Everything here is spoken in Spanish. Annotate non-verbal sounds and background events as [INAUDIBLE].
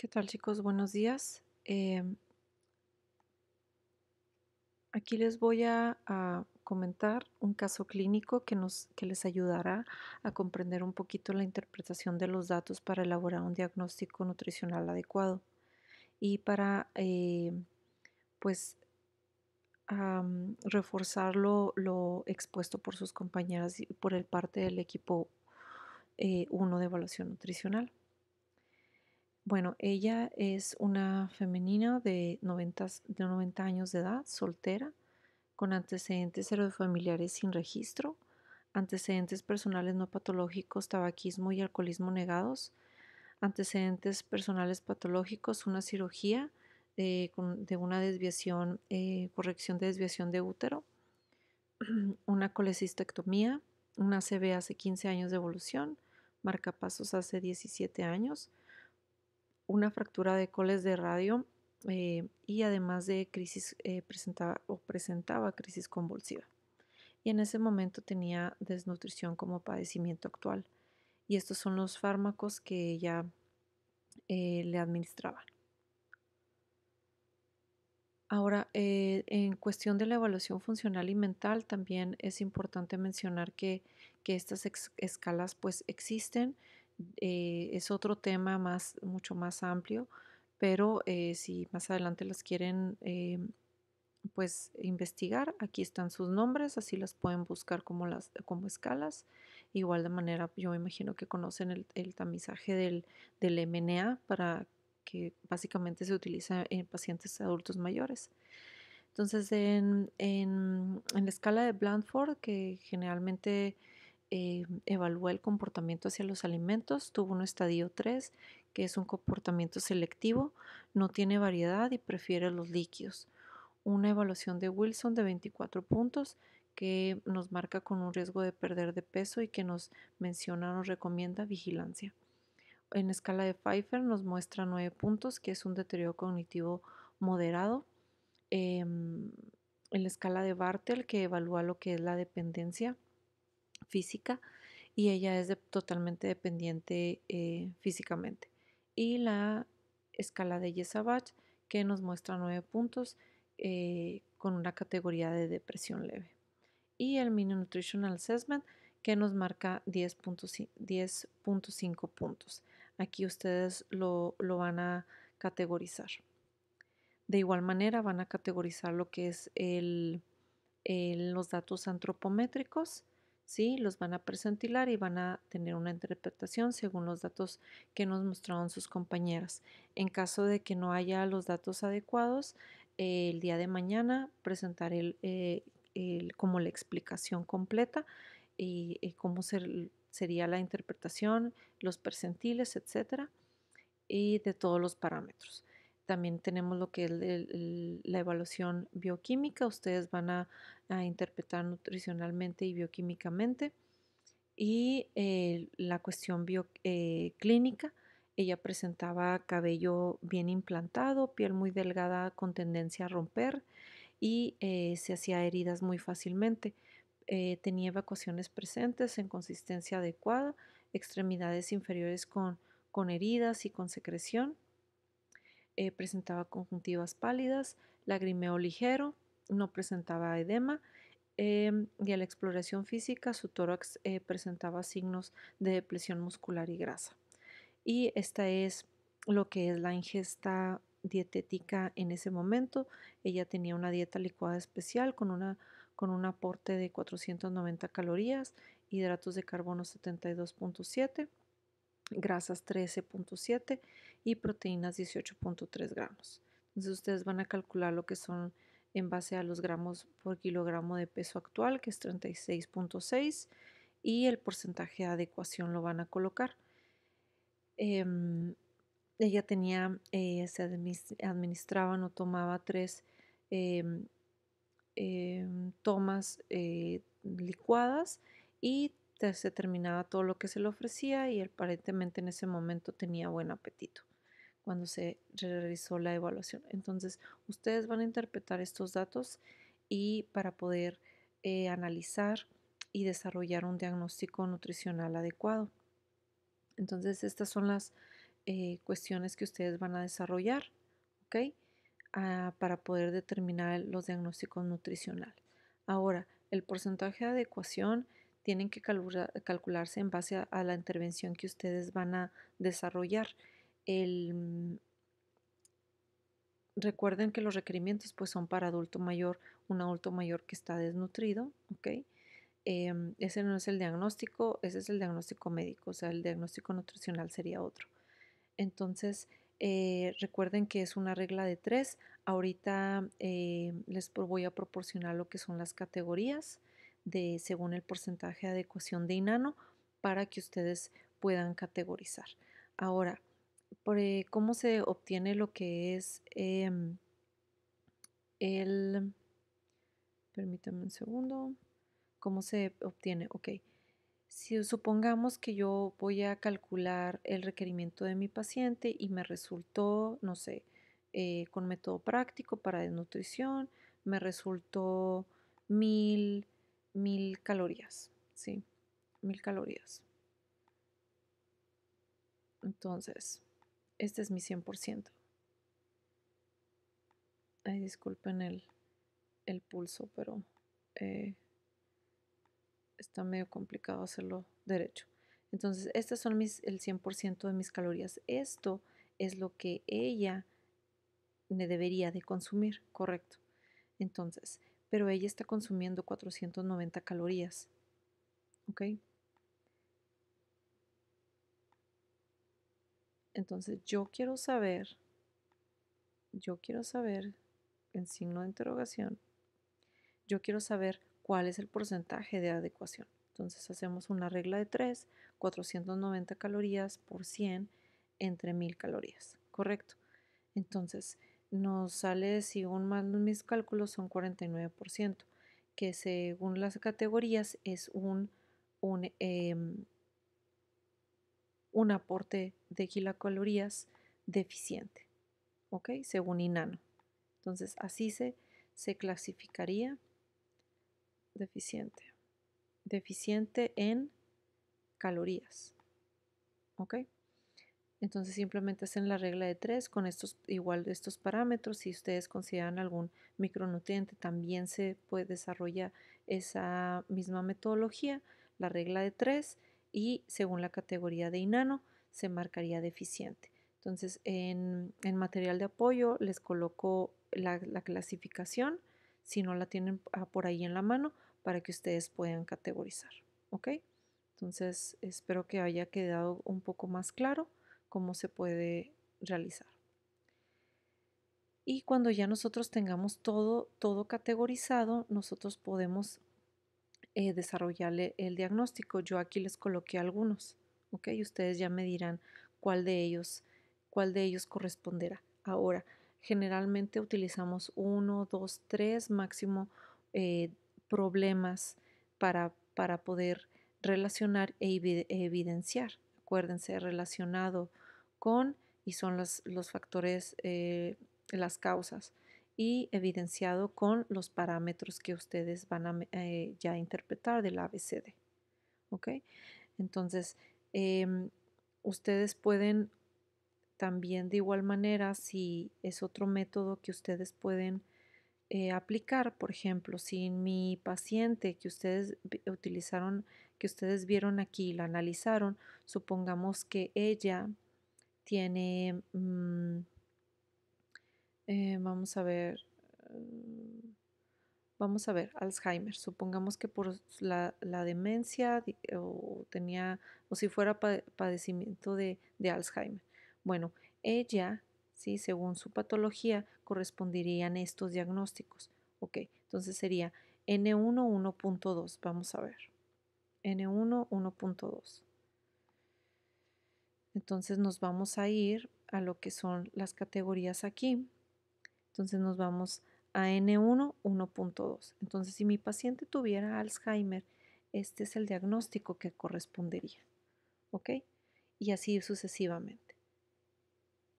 ¿Qué tal chicos? Buenos días. Em, aquí les voy a, comentar un caso clínico que, nos, que les ayudará a comprender un poquito la interpretación de los datos para elaborar un diagnóstico nutricional adecuado y para eh, pues reforzar lo, expuesto por sus compañeras y por el parte del equipo 1 eh, de evaluación nutricional. Bueno, ella es una femenina de 90, de 90 años de edad, soltera, con antecedentes familiares sin registro, antecedentes personales no patológicos, tabaquismo y alcoholismo negados, antecedentes personales patológicos, una cirugía eh, de, una desviación, eh, corrección de desviación de útero, [CLEARS THROAT] una colecistectomía, una CV hace 15 años de evolución, marcapasos hace 17 años, una fractura de coles de radio eh, y además de crisis eh, presentaba o presentaba crisis convulsiva. Y en ese momento tenía desnutrición como padecimiento actual. Y estos son los fármacos que ella eh, le administraba. Ahora, en cuestión de la evaluación funcional y mental, también es importante mencionar que, estas escalas pues existen, eh, es otro tema más, mucho más amplio, pero eh, si más adelante las quieren eh, pues investigar, aquí están sus nombres, así las pueden buscar como, las, como escalas. Igual de manera, yo me imagino que conocen el, tamizaje del, del, MNA para que básicamente se utiliza en pacientes adultos mayores. Entonces, en, en la escala de Blandford, que generalmente eh, evalúa el comportamiento hacia los alimentos, tuvo un estadio 3, que es un comportamiento selectivo, no tiene variedad y prefiere los líquidos. Una evaluación de Wilson de 24 puntos que nos marca con un riesgo de perder de peso y que nos menciona, nos recomienda vigilancia. En escala de Pfeiffer nos muestra 9 puntos, que es un deterioro cognitivo moderado. Em, en la escala de Bartel, que evalúa lo que es la dependencia, física y ella es totalmente dependiente eh, físicamente. Y la escala de Yesabach que nos muestra nueve puntos eh, con una categoría de depresión leve. Y el Mini Nutritional Assessment que nos marca 10.5 puntos. Aquí ustedes lo, van a categorizar. De igual manera van a categorizar lo que es los datos antropométricos ¿sí? Los van a presentilar y van a tener una interpretación según los datos que nos mostraron sus compañeras. En caso de que no haya los datos adecuados, eh, el día de mañana presentaré eh, como la explicación completa y, eh, cómo sería la interpretación, los percentiles, etcétera, y de todos los parámetros. También tenemos lo que es la evaluación bioquímica. Ustedes van a, interpretar nutricionalmente y bioquímicamente. Y eh, la cuestión bioclínica. Eh, ella presentaba cabello bien implantado, piel muy delgada con tendencia a romper y eh, se hacía heridas muy fácilmente. tenía evacuaciones presentes en consistencia adecuada, extremidades inferiores con heridas y con secreción eh, presentaba conjuntivas pálidas, lagrimeo ligero, no presentaba edema em, y a la exploración física su tórax eh, presentaba signos de depresión muscular y grasa. Y esta es lo que es la ingesta dietética en ese momento. Ella tenía una dieta licuada especial con, con un aporte de 490 calorías, hidratos de carbono 72.7, grasas 13.7 y proteínas 18.3 gramos. Entonces ustedes van a calcular lo que son en base a los gramos por kilogramo de peso actual, que es 36.6, y el porcentaje de adecuación lo van a colocar. Em, ella tenía, eh, se administraba no tomaba tres em, em, tomas eh, licuadas y se terminaba todo lo que se le ofrecía y aparentemente en ese momento tenía buen apetito cuando se realizó la evaluación. Entonces, ustedes van a interpretar estos datos y para poder eh, analizar y desarrollar un diagnóstico nutricional adecuado. Entonces, estas son las eh, cuestiones que ustedes van a desarrollar, ah, para poder determinar los diagnósticos nutricionales. Ahora, el porcentaje de adecuación tienen que calcularse en base a la intervención que ustedes van a desarrollar. Mm, recuerden que los requerimientos pues, son para adulto mayor, un adulto mayor que está desnutrido, ¿ok? Em, ese no es el diagnóstico, ese es el diagnóstico médico, o sea, el diagnóstico nutricional sería otro. Entonces, eh, recuerden que es una regla de tres. Ahorita eh, les voy a proporcionar lo que son las categorías de según el porcentaje de adecuación de inano para que ustedes puedan categorizar. Ahora, eh, cómo se obtiene lo que es em, el... Permítame un segundo. ¿Cómo se obtiene? Ok. Si supongamos que yo voy a calcular el requerimiento de mi paciente y me resultó, no sé, eh, con método práctico para desnutrición, me resultó mil, mil calorías, ¿sí? Mil calorías. Entonces, este es mi 100%. Ay, disculpen el, el pulso, pero eh, está medio complicado hacerlo derecho. Entonces, estas son mis, el 100% de mis calorías. Esto es lo que ella me debería de consumir, correcto. Entonces, pero ella está consumiendo 490 calorías. ¿Ok? Entonces yo quiero saber, yo quiero saber, en signo de interrogación, yo quiero saber cuál es el porcentaje de adecuación. Entonces hacemos una regla de 3, 490 calorías por 100 entre 1000 calorías, ¿correcto? Entonces nos sale, según más mis cálculos, son 49%, que según las categorías es un, un em, un aporte de kilocalorías deficiente, ¿ok? Según INANO. Entonces, así se, clasificaría deficiente. Deficiente en calorías, ¿ok? Entonces simplemente hacen la regla de tres con estos igual estos parámetros. Si ustedes consideran algún micronutriente, también se puede desarrollar esa misma metodología, la regla de tres y según la categoría de inano se marcaría deficiente. Entonces, en, material de apoyo les coloco la, clasificación, si no la tienen ah, por ahí en la mano, para que ustedes puedan categorizar. ¿Ok? Entonces, espero que haya quedado un poco más claro cómo se puede realizar. Y cuando ya nosotros tengamos todo, todo categorizado, nosotros podemos eh, desarrollarle el diagnóstico. Yo aquí les coloqué algunos, ¿ok? Ustedes ya me dirán cuál de ellos, cuál de ellos corresponderá. Ahora, generalmente utilizamos uno, dos, tres máximo eh, problemas para, para poder relacionar e evidenciar. Acuérdense, relacionado con y son los, factores, eh, las causas y evidenciado con los parámetros que ustedes van a eh, ya interpretar del ABCD. ¿Ok? Entonces, em, ustedes pueden también de igual manera, si es otro método que ustedes pueden eh, aplicar, por ejemplo, si mi paciente que ustedes utilizaron, que ustedes vieron aquí, la analizaron, supongamos que ella tiene... Mm, eh, vamos a ver. Eh, vamos a ver, Alzheimer. Supongamos que por la, demencia o tenía, o si fuera padecimiento de, de, Alzheimer. Bueno, ella, ¿sí? según su patología, corresponderían estos diagnósticos. Ok, entonces sería N1 1.2, vamos a ver. N1 1.2. Entonces nos vamos a ir a lo que son las categorías aquí. Entonces nos vamos a N1 1.2. Entonces si mi paciente tuviera Alzheimer, este es el diagnóstico que correspondería. ¿Ok? Y así sucesivamente.